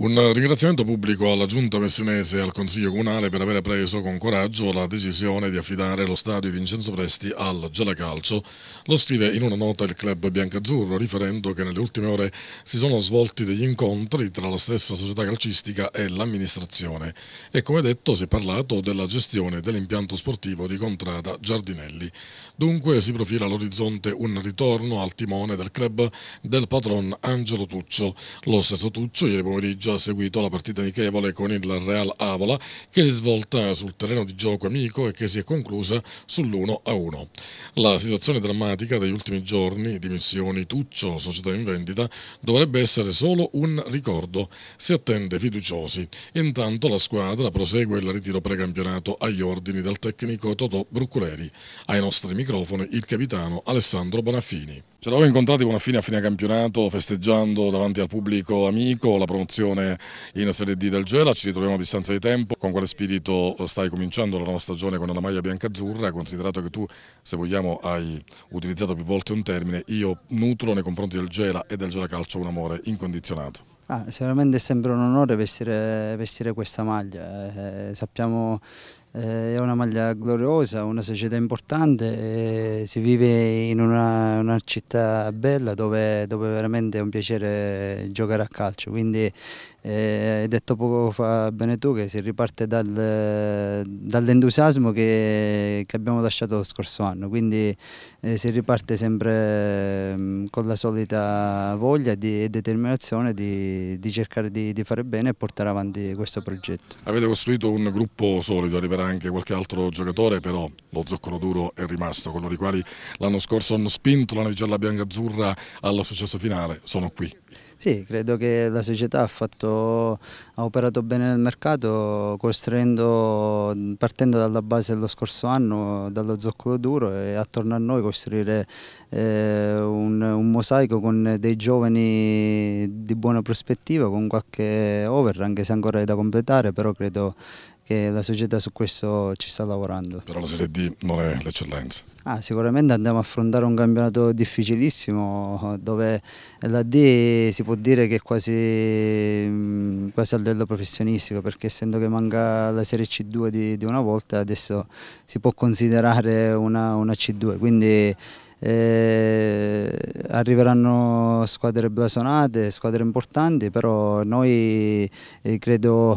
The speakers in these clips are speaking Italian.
Un ringraziamento pubblico alla Giunta Messinese e al Consiglio Comunale per aver preso con coraggio la decisione di affidare lo stadio Vincenzo Presti al Gelacalcio. Lo scrive in una nota il club biancazzurro, riferendo che nelle ultime ore si sono svolti degli incontri tra la stessa società calcistica e l'amministrazione e come detto si è parlato della gestione dell'impianto sportivo di Contrada Giardinelli. Dunque si profila all'orizzonte un ritorno al timone del club del patron Angelo Tuccio. Lo stesso Tuccio ieri pomeriggio già seguito la partita amichevole con il Real Avola che si è svolta sul terreno di gioco amico e che si è conclusa sull'1-1. La situazione drammatica degli ultimi giorni, dimissioni Tuccio, società in vendita, dovrebbe essere solo un ricordo. Si attende fiduciosi. Intanto la squadra prosegue il ritiro precampionato agli ordini del tecnico Totò Brucculeri. Ai nostri microfoni il capitano Alessandro Bonaffini. Ce l'avevo incontrato con fine a fine campionato, festeggiando davanti al pubblico amico la promozione in Serie D del Gela, ci ritroviamo a distanza di tempo, con quale spirito stai cominciando la nuova stagione con una maglia bianca-azzurra, considerato che tu, se vogliamo, hai utilizzato più volte un termine, io nutro nei confronti del Gela e del Gela Calcio un amore incondizionato. Ah, sicuramente è sempre un onore vestire, vestire questa maglia, eh, sappiamo eh, è una maglia gloriosa, una società importante, eh, si vive in una, una città bella dove, dove, veramente è un piacere giocare a calcio, quindi eh, hai detto poco fa bene tu che si riparte dal, dall'entusiasmo che, che, abbiamo lasciato lo scorso anno, quindi eh, si riparte sempre mm, con la solita voglia di, e determinazione di, di cercare di, di, fare bene e portare avanti questo progetto. Avete costruito un gruppo solido, a livello c'era anche qualche altro giocatore, però lo zoccolo duro è rimasto, coloro i quali l'anno scorso hanno spinto la Nigella Biancazzurra al successo finale, sono qui. Sì, credo che la società ha, fatto, ha, operato bene nel mercato costruendo, partendo dalla base dello scorso anno, dallo zoccolo duro e attorno a noi costruire eh, un, un, mosaico con dei giovani di buona prospettiva, con qualche over, anche se ancora è da completare, però credo che la società su questo ci sta lavorando. Però la Serie D non è l'eccellenza. Ah, sicuramente andiamo a affrontare un campionato difficilissimo dove la D si può dire che è quasi, quasi a livello professionistico perché essendo che manca la Serie C2 di, di una volta adesso si può considerare una, una C2. Quindi eh, arriveranno squadre blasonate, squadre importanti, però noi eh, credo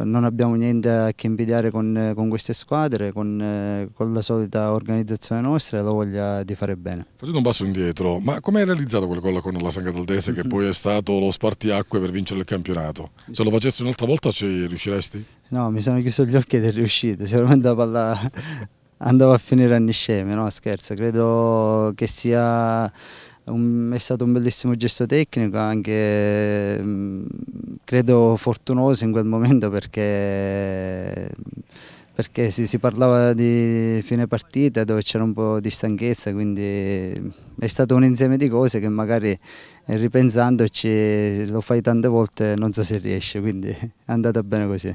eh, non abbiamo niente a che invidiare con, con queste squadre, con, eh, con, la solita organizzazione nostra e la voglia di fare bene. Facendo un passo indietro, ma come hai realizzato quel gol con la San Cataldese che poi è stato lo spartiacque per vincere il campionato? Se lo facessi un'altra volta ci riusciresti? No, mi sono chiuso gli occhi ed è riuscito, sicuramente la palla andava a finire a Niscemi, no scherzo, credo che sia un, è stato un bellissimo gesto tecnico, anche mm, credo fortunoso in quel momento perché perché si, si, parlava di fine partita dove c'era un po' di stanchezza, quindi è stato un insieme di cose che magari eh, ripensandoci lo fai tante volte e non so se riesce, quindi è andata bene così.